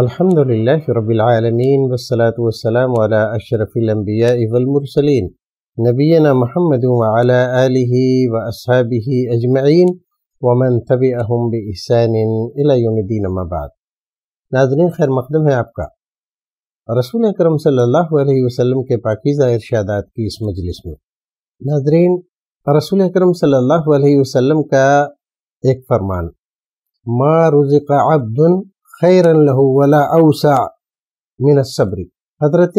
الحمد لله رب العالمين والصلاة والسلام على أشرف الأنبياء والمرسلين نبينا محمد وعلى آله وأصحابه أجمعين ومن تبعهم بإحسان إلى يوم الدين ما بعد ناظرين خير مقدم ہے آپ کا رسول اکرم صلی اللہ علیہ وسلم کے پاکیزہ ارشادات کی اس مجلس میں ناظرین رسول اکرم صلی اللہ علیہ وسلم کا ایک فرمان ما رزق عبد खैर वला अवसा मिनसब्री हजरत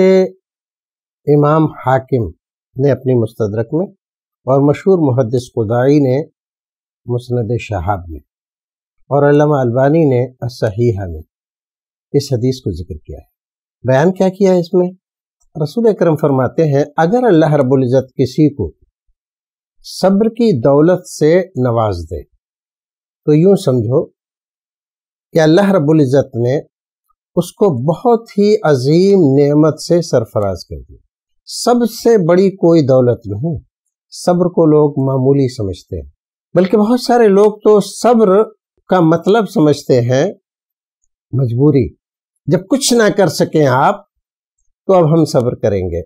इमाम हाकिम ने अपनी मुस्तरक में और मशहूर मुहदस खुदाई ने मुसंद शहाब में और अलबानी ने असहीह में इस हदीस को जिक्र किया है बयान क्या किया है इसमें रसूल करम फरमाते हैं अगर अल्लाह रबुल्ज़त किसी को सब्र की दौलत से नवाज दे तो यूं समझो कि अल्लाह रब्ज़त ने उसको बहुत ही अजीम नेमत से सरफराज कर दिया सबसे बड़ी कोई दौलत नहीं सब्र को लोग मामूली समझते हैं बल्कि बहुत सारे लोग तो सब्र का मतलब समझते हैं मजबूरी जब कुछ ना कर सकें आप तो अब हम सब्र करेंगे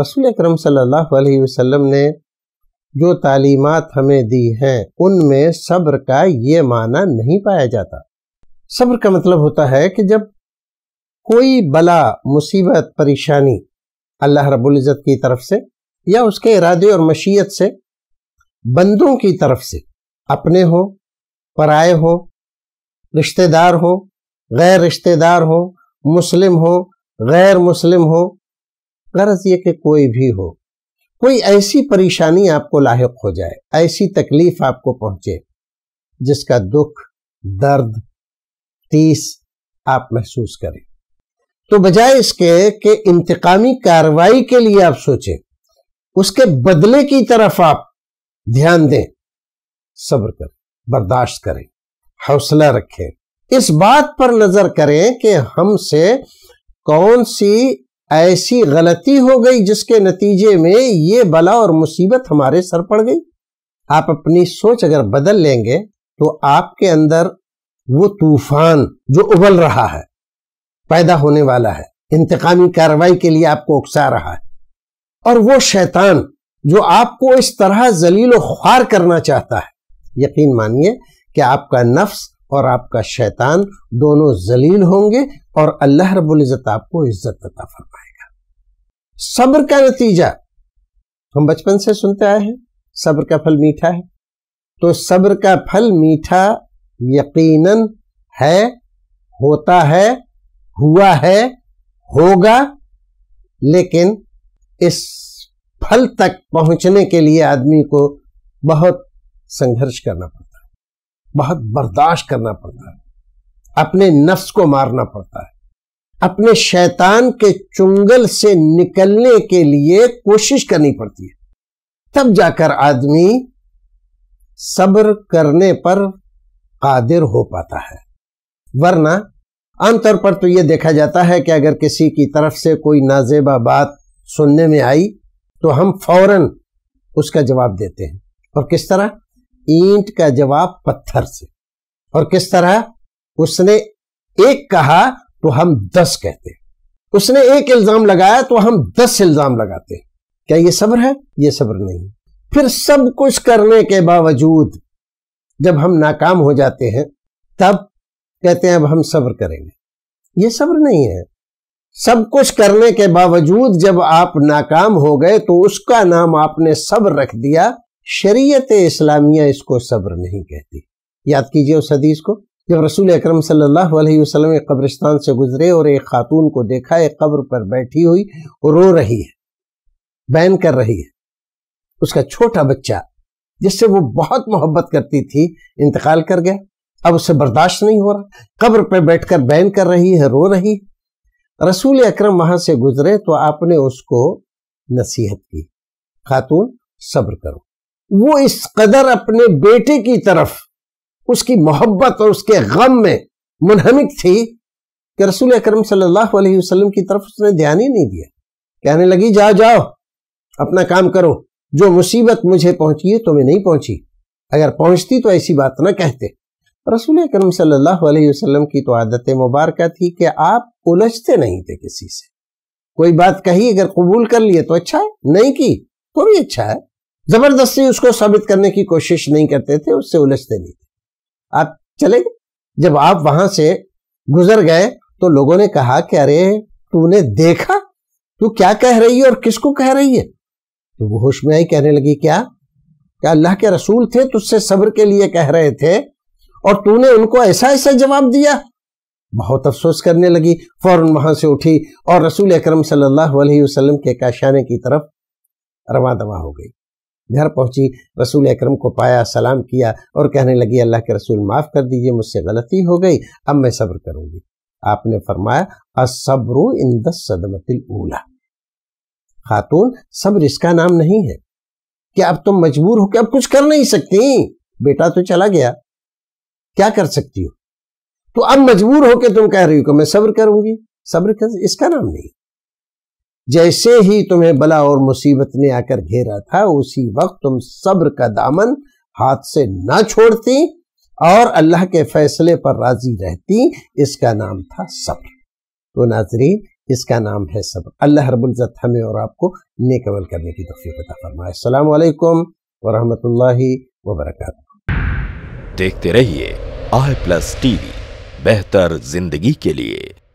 रसूल अक्रम सल्लल्लाहु अलैहि वसल्लम ने जो तालीमत हमें दी हैं उनमें सब्र का ये माना नहीं पाया जाता सब्र का मतलब होता है कि जब कोई बला मुसीबत परेशानी अल्लाह रबुल्ज़त की तरफ से या उसके इरादे और मशीयत से बंदों की तरफ से अपने हो पराए हो रिश्तेदार हो गैर रिश्तेदार हो मुस्लिम हो गैर मुस्लिम हो गरज ये कि कोई भी हो कोई ऐसी परेशानी आपको लाक हो जाए ऐसी तकलीफ आपको पहुंचे जिसका दुख दर्द आप महसूस करें तो बजाय इसके कि इंतकामी कार्रवाई के लिए आप सोचें उसके बदले की तरफ आप ध्यान दें सब्र करें बर्दाश्त करें हौसला रखें इस बात पर नजर करें कि हमसे कौन सी ऐसी गलती हो गई जिसके नतीजे में ये बला और मुसीबत हमारे सर पड़ गई आप अपनी सोच अगर बदल लेंगे तो आपके अंदर वो तूफान जो उबल रहा है पैदा होने वाला है इंतकामी कार्रवाई के लिए आपको उकसा रहा है और वो शैतान जो आपको इस तरह जलील ख्वार करना चाहता है यकीन मानिए कि आपका नफ्स और आपका शैतान दोनों जलील होंगे और अल्लाह रबुल्ज़त आपको इज्जत अता फरमाएगा सब्र का नतीजा हम बचपन से सुनते आए हैं सब्र का फल मीठा है तो सब्र का फल मीठा यकीनन है होता है हुआ है होगा लेकिन इस फल तक पहुंचने के लिए आदमी को बहुत संघर्ष करना पड़ता है बहुत बर्दाश्त करना पड़ता है अपने नफ्स को मारना पड़ता है अपने शैतान के चुंगल से निकलने के लिए कोशिश करनी पड़ती है तब जाकर आदमी सब्र करने पर कादिर हो पाता है वरना आमतौर पर तो यह देखा जाता है कि अगर किसी की तरफ से कोई नाजेबा बात सुनने में आई तो हम फौरन उसका जवाब देते हैं और किस तरह ईंट का जवाब पत्थर से और किस तरह उसने एक कहा तो हम दस कहते हैं उसने एक इल्जाम लगाया तो हम दस इल्जाम लगाते हैं क्या ये सब्र है ये सब्र नहीं फिर सब कुछ करने के बावजूद जब हम नाकाम हो जाते हैं तब कहते हैं अब हम सब्र करेंगे ये सब्र नहीं है सब कुछ करने के बावजूद जब आप नाकाम हो गए तो उसका नाम आपने सब्र रख दिया शरीयत इस्लामिया इसको सब्र नहीं कहती याद कीजिए उस हदीस को जब रसूल अकरम सल्लल्लाहु अलैहि वसल्लम एक कब्रिस्तान से गुजरे और एक खातून को देखा एक कब्र पर बैठी हुई रो रही है बैन कर रही है उसका छोटा बच्चा जिससे वो बहुत मोहब्बत करती थी इंतकाल कर गया अब उसे बर्दाश्त नहीं हो रहा कब्र पर बैठकर बैन कर रही है रो रही है रसूल अक्रम वहां से गुजरे तो आपने उसको नसीहत की खातून सब्र करो वो इस कदर अपने बेटे की तरफ उसकी मोहब्बत और उसके गम में मुनहमिक थी कि रसूल अक्रम सल्लल्लाहु अलैहि वसल्लम की तरफ उसने ध्यान ही नहीं दिया कहने लगी जाओ जाओ अपना काम करो जो मुसीबत मुझे पहुंची है तुम्हें तो मैं नहीं पहुंची अगर पहुंचती तो ऐसी बात ना कहते रसूल करम सल्लाम की तो आदत मुबारक थी कि आप उलझते नहीं थे किसी से कोई बात कही अगर कबूल कर लिए तो अच्छा है नहीं की तो भी अच्छा है जबरदस्ती उसको साबित करने की कोशिश नहीं करते थे उससे उलझते नहीं थे आप चले गए जब आप वहां से गुजर गए तो लोगों ने कहा कि अरे तूने देखा तू क्या कह रही है और किसको कह रही है तो वो होश में आई कहने लगी क्या क्या अल्लाह के रसूल थे तुझसे सब्र के लिए कह रहे थे और तूने उनको ऐसा ऐसा जवाब दिया बहुत अफसोस करने लगी फौरन वहां से उठी और रसूल अक्रम सल्लल्लाहु अलैहि वसल्लम के काशाने की तरफ रवा दवा हो गई घर पहुंची रसूल अकरम को पाया सलाम किया और कहने लगी अल्लाह के रसूल माफ़ कर दीजिए मुझसे गलती हो गई अब मैं सब्र करूंगी आपने फरमाया असब्र इन दस सदमतिल ओला खातून सब्र इसका नाम नहीं है क्या अब तुम मजबूर हो कि अब कुछ कर नहीं सकती बेटा तो चला गया क्या कर सकती हो तो अब मजबूर हो के तुम कह रही हो कि मैं सब्र करूंगी सब्र कर इसका नाम नहीं जैसे ही तुम्हें बला और मुसीबत ने आकर घेरा था उसी वक्त तुम सब्र का दामन हाथ से ना छोड़ती और अल्लाह के फैसले पर राजी रहती इसका नाम था सब्र तो नाजरीन इसका नाम है सबक अल्लाह रबुल्ज़त हमें और आपको नेक करने की तोफ़ी अता फरमाए अल्लाम वरहमतुल्लाहि वरक देखते रहिए आई प्लस टी वी बेहतर जिंदगी के लिए